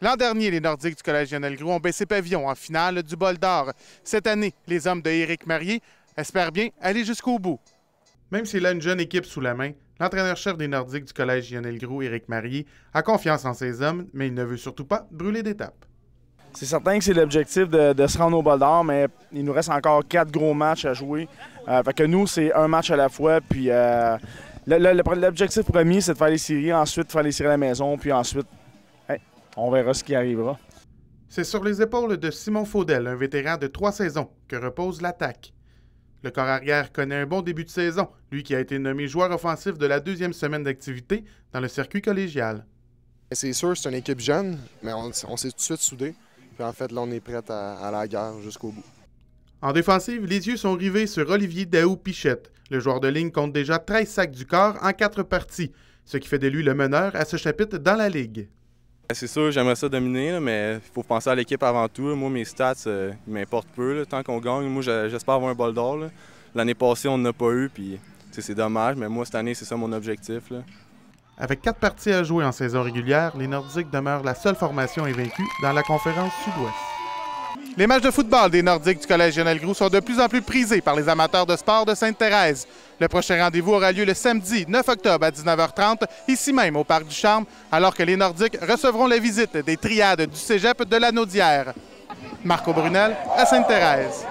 L'an dernier, les Nordiques du Collège Lionel Groux ont baissé pavillon en finale du bol d'or. Cette année, les hommes de Éric Marié espèrent bien aller jusqu'au bout. Même s'il a une jeune équipe sous la main, l'entraîneur-chef des Nordiques du Collège Lionel Groux, Éric Marié, a confiance en ses hommes, mais il ne veut surtout pas brûler d'étapes. C'est certain que c'est l'objectif de, se rendre au bol d'or, mais il nous reste encore quatre gros matchs à jouer. Euh, fait que nous, c'est un match à la fois, puis euh, l'objectif premier, c'est de faire les séries, ensuite faire les séries à la maison, puis ensuite on verra ce qui arrivera. C'est sur les épaules de Simon Faudel, un vétéran de trois saisons, que repose l'attaque. Le corps arrière connaît un bon début de saison, lui qui a été nommé joueur offensif de la deuxième semaine d'activité dans le circuit collégial. C'est sûr, c'est une équipe jeune, mais on, s'est tout de suite soudés. en fait, là, on est prêt à, la guerre jusqu'au bout. En défensive, les yeux sont rivés sur Olivier Daou-Pichette. Le joueur de ligne compte déjà 13 sacs du corps en quatre parties, ce qui fait de lui le meneur à ce chapitre dans la Ligue. Ben, c'est sûr, j'aimerais ça dominer, mais il faut penser à l'équipe avant tout. Moi, mes stats, euh, ils m'importent peu. Tant qu'on gagne, moi, j'espère avoir un bol d'or. L'année passée, on n'en a pas eu, puis c'est dommage, mais moi, cette année, c'est ça mon objectif. Avec quatre parties à jouer en saison régulière, les Nordiques demeurent la seule formation invaincue dans la conférence Sud-Ouest. Les matchs de football des Nordiques du Collège Lionel Groux sont de plus en plus prisés par les amateurs de sport de Sainte-Thérèse. Le prochain rendez-vous aura lieu le samedi 9 octobre à 19h30, ici même au Parc du Charme, alors que les Nordiques recevront la visite des triades du cégep de la Naudière. Marco Brunel à Sainte-Thérèse.